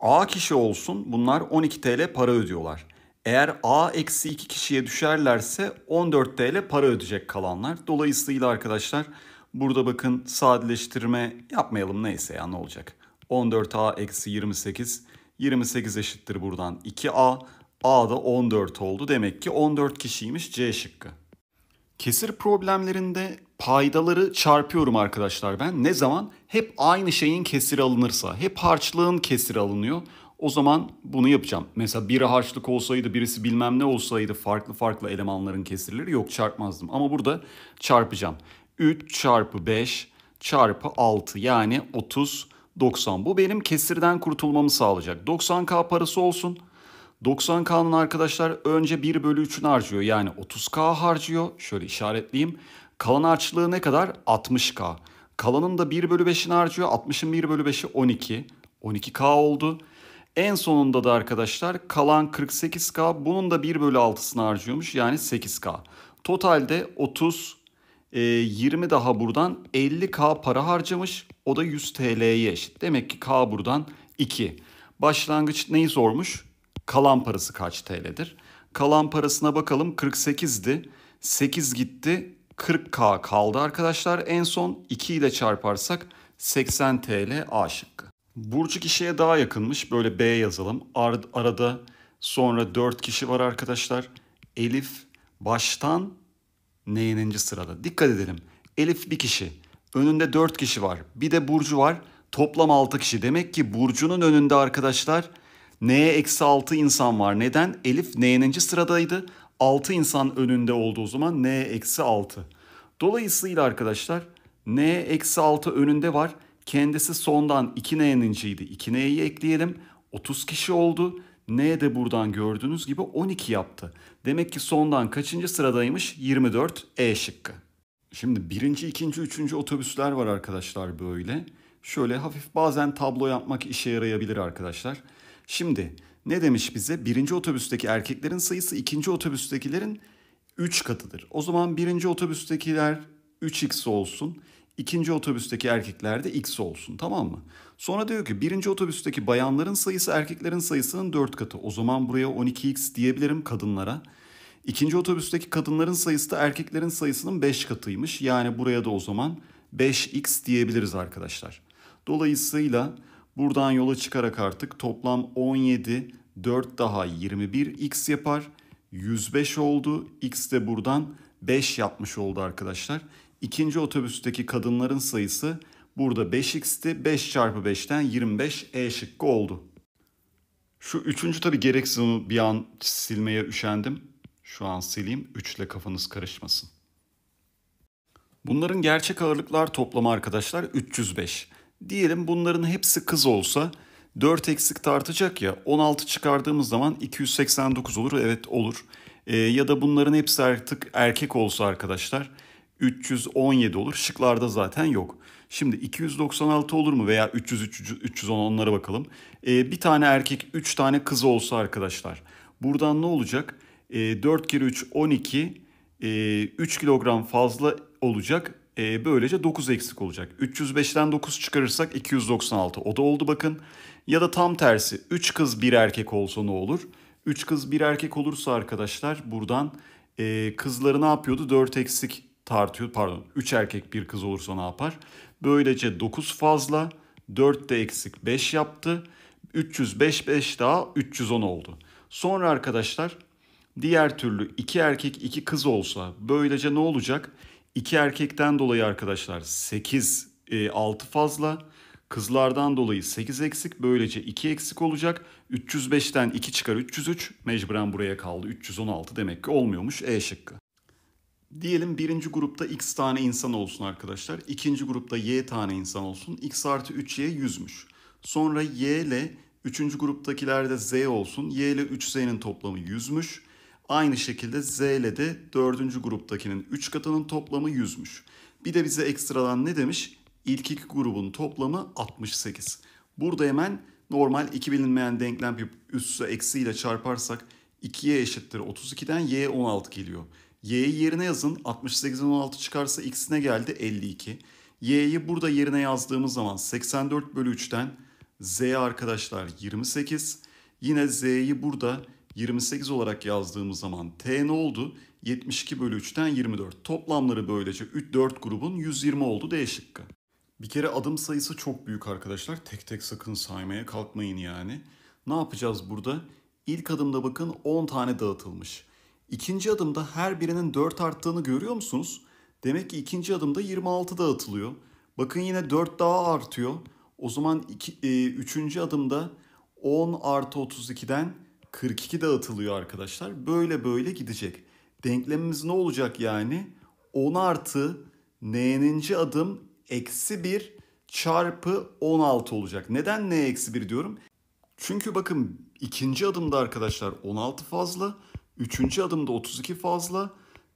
A kişi olsun bunlar 12 TL para ödüyorlar. Eğer A eksi 2 kişiye düşerlerse 14 TL para ödeyecek kalanlar. Dolayısıyla arkadaşlar burada bakın sadeleştirme yapmayalım neyse ya ne olacak. 14A eksi 28 28 eşittir buradan 2A. A da 14 oldu. Demek ki 14 kişiymiş C şıkkı. Kesir problemlerinde paydaları çarpıyorum arkadaşlar ben. Ne zaman? Hep aynı şeyin kesiri alınırsa. Hep harçlığın kesiri alınıyor. O zaman bunu yapacağım. Mesela biri harçlık olsaydı, birisi bilmem ne olsaydı farklı farklı elemanların kesirleri yok çarpmazdım. Ama burada çarpacağım. 3 çarpı 5 çarpı 6 yani 30 90. Bu benim kesirden kurtulmamı sağlayacak. 90k parası olsun. 90K'nın arkadaşlar önce 1 bölü 3'ünü harcıyor. Yani 30K harcıyor. Şöyle işaretleyeyim. Kalan harçlığı ne kadar? 60K. Kalanın da 1 bölü 5'ini harcıyor. 60'ın 1 bölü 5'i 12. 12K oldu. En sonunda da arkadaşlar kalan 48K bunun da 1 bölü 6'sını harcıyormuş yani 8K. Totalde 30, 20 e, daha buradan 50K para harcamış o da 100 TL'ye eşit. Demek ki K buradan 2. Başlangıç neyi sormuş? Kalan parası kaç TL'dir? Kalan parasına bakalım 48'di. 8 gitti 40K kaldı arkadaşlar. En son 2 ile çarparsak 80 TL A şıkkı. Burcu kişiye daha yakınmış. Böyle B yazalım. Ar- arada sonra 4 kişi var arkadaşlar. Elif baştan neyinci sırada? Dikkat edelim. Elif bir kişi. Önünde 4 kişi var. Bir de Burcu var. Toplam 6 kişi. Demek ki Burcu'nun önünde arkadaşlar N'ye eksi 6 insan var. Neden? Elif N'ninci sıradaydı 6 insan önünde olduğu zaman n eksi 6. Dolayısıyla arkadaşlar n eksi 6 önünde var. Kendisi sondan 2n'ninciydi. 2n'yi ekleyelim. 30 kişi oldu. N de buradan gördüğünüz gibi 12 yaptı. Demek ki sondan kaçıncı sıradaymış? 24 E şıkkı. Şimdi birinci, ikinci, üçüncü otobüsler var arkadaşlar böyle. Şöyle hafif bazen tablo yapmak işe yarayabilir arkadaşlar. Şimdi ne demiş bize? Birinci otobüsteki erkeklerin sayısı ikinci otobüstekilerin 3 katıdır. O zaman birinci otobüstekiler 3x olsun. ikinci otobüsteki erkekler de x olsun tamam mı? Sonra diyor ki birinci otobüsteki bayanların sayısı erkeklerin sayısının 4 katı. O zaman buraya 12x diyebilirim kadınlara. İkinci otobüsteki kadınların sayısı da erkeklerin sayısının 5 katıymış. Yani buraya da o zaman 5x diyebiliriz arkadaşlar. Dolayısıyla Buradan yola çıkarak artık toplam 17, 4 daha 21 x yapar. 105 oldu. X de buradan 5 yapmış oldu arkadaşlar. İkinci otobüsteki kadınların sayısı burada 5x'ti. 5 çarpı 5'ten 25 E şıkkı oldu. Şu üçüncü tabi gereksiz onu bir an silmeye üşendim. Şu an sileyim. Üçle kafanız karışmasın. Bunların gerçek ağırlıklar toplamı arkadaşlar 305. Diyelim bunların hepsi kız olsa 4 eksik tartacak ya 16 çıkardığımız zaman 289 olur evet olur. E, ya da bunların hepsi artık erkek olsa arkadaşlar 317 olur. Şıklarda zaten yok. Şimdi 296 olur mu veya 300, 300 310 onlara bakalım. E, bir tane erkek 3 tane kız olsa arkadaşlar. Buradan ne olacak? E, ee, 4 kere 3 12 e, 3 kilogram fazla olacak. E, böylece 9 eksik olacak. 305'ten 9 çıkarırsak 296 o da oldu bakın. Ya da tam tersi 3 kız 1 erkek olsa ne olur? 3 kız 1 erkek olursa arkadaşlar buradan e, kızları ne yapıyordu? 4 eksik tartıyor pardon 3 erkek 1 kız olursa ne yapar? Böylece 9 fazla 4 de eksik 5 yaptı. 305 5 daha 310 oldu. Sonra arkadaşlar diğer türlü 2 erkek 2 kız olsa böylece ne olacak? 2 erkekten dolayı arkadaşlar 8 e, 6 fazla. Kızlardan dolayı 8 eksik böylece 2 eksik olacak. 305'ten 2 çıkar 303 mecburen buraya kaldı 316 demek ki olmuyormuş E şıkkı. Diyelim birinci grupta x tane insan olsun arkadaşlar. ikinci grupta y tane insan olsun. x artı 3y 100'müş. Sonra y ile üçüncü gruptakilerde z olsun. y ile 3z'nin toplamı 100'müş. Aynı şekilde Z ile de dördüncü gruptakinin 3 katının toplamı 100'müş. Bir de bize ekstradan ne demiş? İlk iki grubun toplamı 68. Burada hemen normal iki bilinmeyen denklem yapıp üssü eksiyle çarparsak 2'ye eşittir 32'den y 16 geliyor. Y'yi yerine yazın 68'in 16 çıkarsa x'ine geldi 52. Y'yi burada yerine yazdığımız zaman 84 bölü 3'ten Z arkadaşlar 28. Yine Z'yi burada 28 olarak yazdığımız zaman T ne oldu? 72 bölü 3'ten 24. Toplamları böylece 3, 4 grubun 120 oldu D şıkkı. Bir kere adım sayısı çok büyük arkadaşlar. Tek tek sakın saymaya kalkmayın yani. Ne yapacağız burada? İlk adımda bakın 10 tane dağıtılmış. İkinci adımda her birinin 4 arttığını görüyor musunuz? Demek ki ikinci adımda 26 dağıtılıyor. Bakın yine 4 daha artıyor. O zaman iki, e, üçüncü adımda 10 artı 32'den 42 dağıtılıyor arkadaşlar. Böyle böyle gidecek. Denklemimiz ne olacak yani? 10 artı n'ninci adım eksi 1 çarpı 16 olacak. Neden n eksi 1 diyorum? Çünkü bakın ikinci adımda arkadaşlar 16 fazla, üçüncü adımda 32 fazla,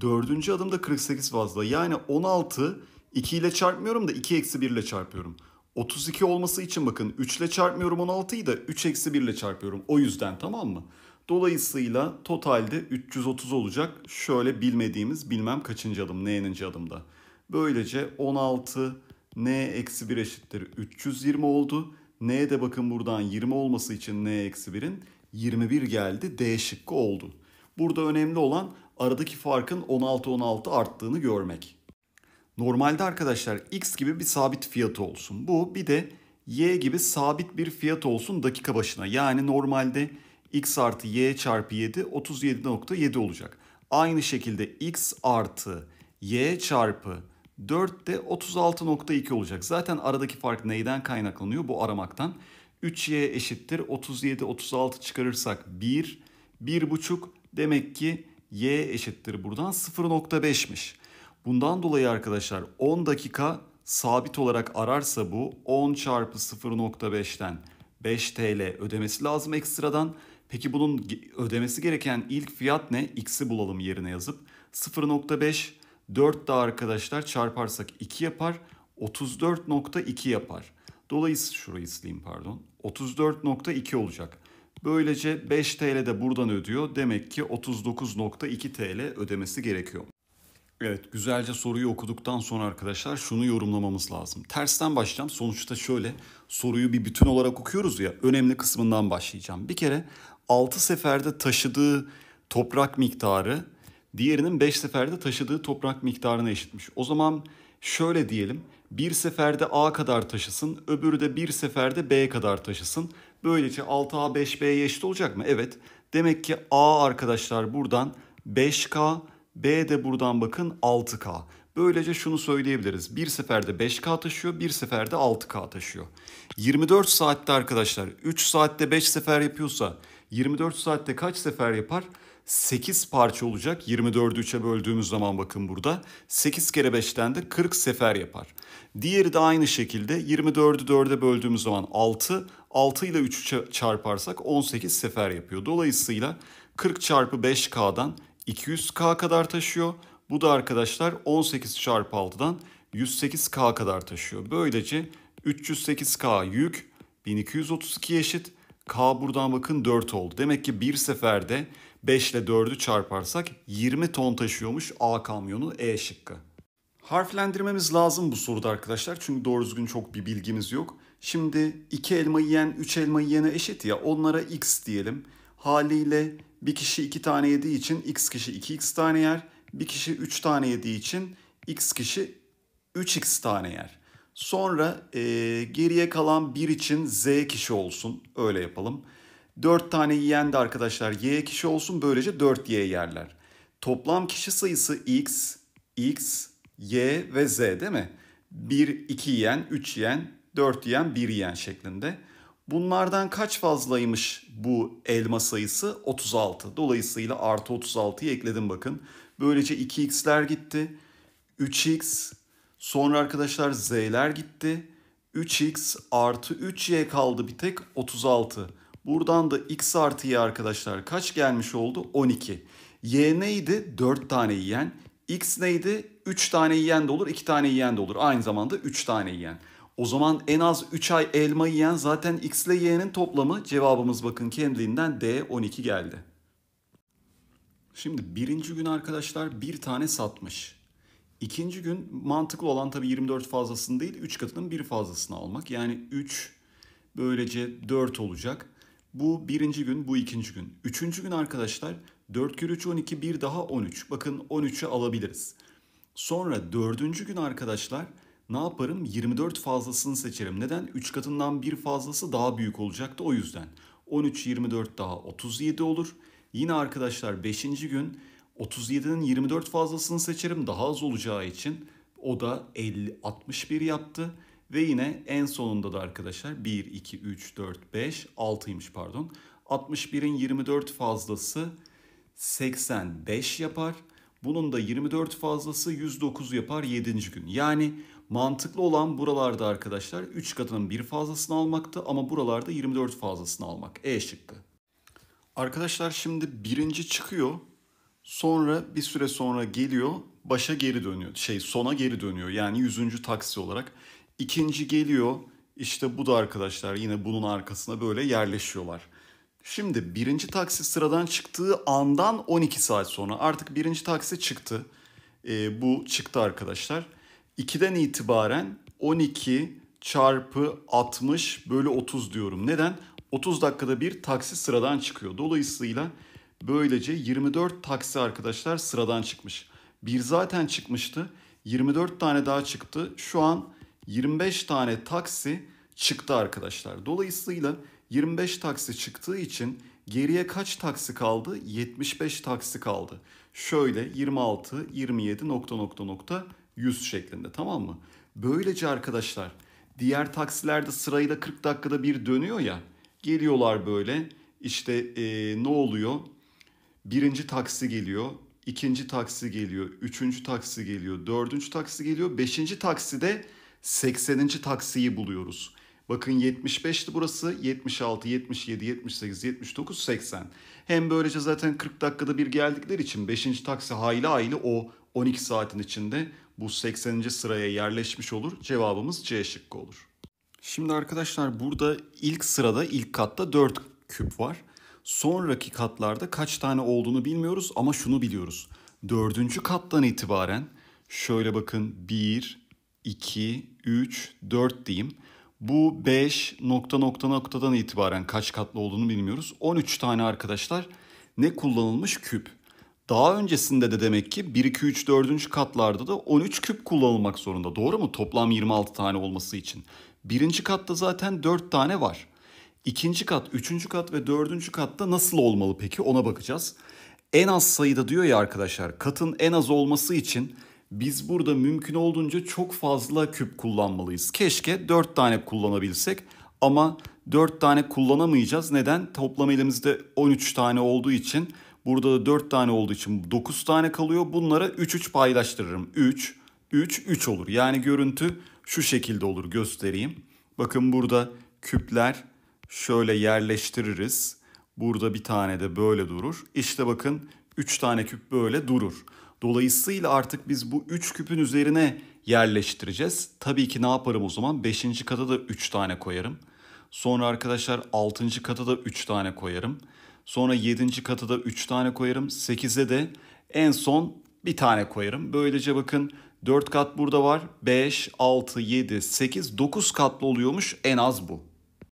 dördüncü adımda 48 fazla. Yani 16 2 ile çarpmıyorum da 2 eksi 1 ile çarpıyorum. 32 olması için bakın 3 ile çarpmıyorum 16'yı da 3 eksi 1 ile çarpıyorum. O yüzden tamam mı? Dolayısıyla totalde 330 olacak. Şöyle bilmediğimiz bilmem kaçıncı adım, n'ninci adımda. Böylece 16 n eksi 1 eşittir 320 oldu. N de bakın buradan 20 olması için n eksi 1'in 21 geldi. D şıkkı oldu. Burada önemli olan aradaki farkın 16-16 arttığını görmek. Normalde arkadaşlar x gibi bir sabit fiyatı olsun. Bu bir de y gibi sabit bir fiyat olsun dakika başına. Yani normalde x artı y çarpı 7 37.7 olacak. Aynı şekilde x artı y çarpı 4 de 36.2 olacak. Zaten aradaki fark neyden kaynaklanıyor bu aramaktan? 3y eşittir 37 36 çıkarırsak 1 1.5 demek ki y eşittir buradan 0.5'miş. Bundan dolayı arkadaşlar 10 dakika sabit olarak ararsa bu 10 çarpı 0.5'ten 5 TL ödemesi lazım ekstradan. Peki bunun ödemesi gereken ilk fiyat ne? X'i bulalım yerine yazıp. 0.5 4 daha arkadaşlar çarparsak 2 yapar. 34.2 yapar. Dolayısıyla şurayı sileyim pardon. 34.2 olacak. Böylece 5 TL de buradan ödüyor. Demek ki 39.2 TL ödemesi gerekiyor. Evet güzelce soruyu okuduktan sonra arkadaşlar şunu yorumlamamız lazım. Tersten başlayacağım. Sonuçta şöyle soruyu bir bütün olarak okuyoruz ya önemli kısmından başlayacağım. Bir kere 6 seferde taşıdığı toprak miktarı diğerinin 5 seferde taşıdığı toprak miktarına eşitmiş. O zaman şöyle diyelim bir seferde A kadar taşısın öbürü de bir seferde B kadar taşısın. Böylece 6A 5B'ye eşit olacak mı? Evet demek ki A arkadaşlar buradan 5K B de buradan bakın 6K. Böylece şunu söyleyebiliriz. Bir seferde 5K taşıyor, bir seferde 6K taşıyor. 24 saatte arkadaşlar 3 saatte 5 sefer yapıyorsa 24 saatte kaç sefer yapar? 8 parça olacak. 24'ü 3'e böldüğümüz zaman bakın burada. 8 kere 5'ten de 40 sefer yapar. Diğeri de aynı şekilde 24'ü 4'e böldüğümüz zaman 6. 6 ile 3'ü çarparsak 18 sefer yapıyor. Dolayısıyla 40 çarpı 5K'dan 200K kadar taşıyor. Bu da arkadaşlar 18 çarpı 6'dan 108K kadar taşıyor. Böylece 308K yük 1232 eşit. K buradan bakın 4 oldu. Demek ki bir seferde 5 ile 4'ü çarparsak 20 ton taşıyormuş A kamyonu E şıkkı. Harflendirmemiz lazım bu soruda arkadaşlar. Çünkü doğru düzgün çok bir bilgimiz yok. Şimdi 2 elma yiyen 3 elma yiyene eşit ya onlara x diyelim. Haliyle bir kişi iki tane yediği için x kişi 2x tane yer. Bir kişi 3 tane yediği için x kişi 3x tane yer. Sonra e, geriye kalan 1 için z kişi olsun. Öyle yapalım. 4 tane yiyen de arkadaşlar y kişi olsun. Böylece 4y yerler. Toplam kişi sayısı x, x, y ve z değil mi? 1, 2 yiyen, 3 yiyen, 4 yiyen, 1 yiyen şeklinde. Bunlardan kaç fazlaymış bu elma sayısı? 36. Dolayısıyla artı 36'yı ekledim bakın. Böylece 2x'ler gitti. 3x sonra arkadaşlar z'ler gitti. 3x artı 3y kaldı bir tek 36. Buradan da x artı y arkadaşlar kaç gelmiş oldu? 12. y neydi? 4 tane yiyen. x neydi? 3 tane yiyen de olur 2 tane yiyen de olur. Aynı zamanda 3 tane yiyen. O zaman en az 3 ay elma yiyen zaten X ile Y'nin toplamı cevabımız bakın kendiliğinden D 12 geldi. Şimdi birinci gün arkadaşlar bir tane satmış. İkinci gün mantıklı olan tabii 24 fazlasını değil 3 katının bir fazlasını almak. Yani 3 böylece 4 olacak. Bu birinci gün, bu ikinci gün. Üçüncü gün arkadaşlar 4 kere 3 12, bir daha 13. Bakın 13'ü alabiliriz. Sonra dördüncü gün arkadaşlar ne yaparım? 24 fazlasını seçerim. Neden? 3 katından bir fazlası daha büyük olacaktı o yüzden. 13 24 daha 37 olur. Yine arkadaşlar 5. gün 37'nin 24 fazlasını seçerim daha az olacağı için. O da 50 61 yaptı. Ve yine en sonunda da arkadaşlar 1, 2, 3, 4, 5, 6'ymış pardon. 61'in 24 fazlası 85 yapar. Bunun da 24 fazlası 109 yapar 7. gün. Yani Mantıklı olan buralarda arkadaşlar 3 katının bir fazlasını almaktı ama buralarda 24 fazlasını almak. E şıkkı. Arkadaşlar şimdi birinci çıkıyor. Sonra bir süre sonra geliyor. Başa geri dönüyor. Şey sona geri dönüyor. Yani 100. taksi olarak. ikinci geliyor. İşte bu da arkadaşlar yine bunun arkasına böyle yerleşiyorlar. Şimdi birinci taksi sıradan çıktığı andan 12 saat sonra artık birinci taksi çıktı. E, bu çıktı arkadaşlar. 2'den itibaren 12 çarpı 60 bölü 30 diyorum. Neden? 30 dakikada bir taksi sıradan çıkıyor. Dolayısıyla böylece 24 taksi arkadaşlar sıradan çıkmış. Bir zaten çıkmıştı. 24 tane daha çıktı. Şu an 25 tane taksi çıktı arkadaşlar. Dolayısıyla 25 taksi çıktığı için geriye kaç taksi kaldı? 75 taksi kaldı. Şöyle 26, 27 nokta nokta nokta Yüz şeklinde tamam mı? Böylece arkadaşlar diğer taksilerde sırayla 40 dakikada bir dönüyor ya. Geliyorlar böyle işte ee, ne oluyor? Birinci taksi geliyor, ikinci taksi geliyor, üçüncü taksi geliyor, dördüncü taksi geliyor, beşinci takside 80. taksiyi buluyoruz. Bakın 75'ti burası, 76, 77, 78, 79, 80. Hem böylece zaten 40 dakikada bir geldikleri için 5. taksi hayli hayli o 12 saatin içinde bu 80. sıraya yerleşmiş olur. Cevabımız C şıkkı olur. Şimdi arkadaşlar burada ilk sırada ilk katta 4 küp var. Sonraki katlarda kaç tane olduğunu bilmiyoruz ama şunu biliyoruz. Dördüncü kattan itibaren şöyle bakın 1, 2, 3, 4 diyeyim. Bu 5 nokta nokta noktadan itibaren kaç katlı olduğunu bilmiyoruz. 13 tane arkadaşlar ne kullanılmış küp daha öncesinde de demek ki 1, 2, 3, 4. katlarda da 13 küp kullanılmak zorunda. Doğru mu? Toplam 26 tane olması için. Birinci katta zaten 4 tane var. İkinci kat, üçüncü kat ve dördüncü katta nasıl olmalı peki ona bakacağız. En az sayıda diyor ya arkadaşlar katın en az olması için biz burada mümkün olduğunca çok fazla küp kullanmalıyız. Keşke 4 tane kullanabilsek ama 4 tane kullanamayacağız. Neden? Toplam elimizde 13 tane olduğu için Burada da 4 tane olduğu için 9 tane kalıyor. Bunlara 3-3 paylaştırırım. 3, 3, 3 olur. Yani görüntü şu şekilde olur göstereyim. Bakın burada küpler şöyle yerleştiririz. Burada bir tane de böyle durur. İşte bakın 3 tane küp böyle durur. Dolayısıyla artık biz bu 3 küpün üzerine yerleştireceğiz. Tabii ki ne yaparım o zaman? 5. kata da 3 tane koyarım. Sonra arkadaşlar 6. kata da 3 tane koyarım. Sonra 7. kata da 3 tane koyarım. 8'e de en son bir tane koyarım. Böylece bakın 4 kat burada var. 5, 6, 7, 8, 9 katlı oluyormuş en az bu.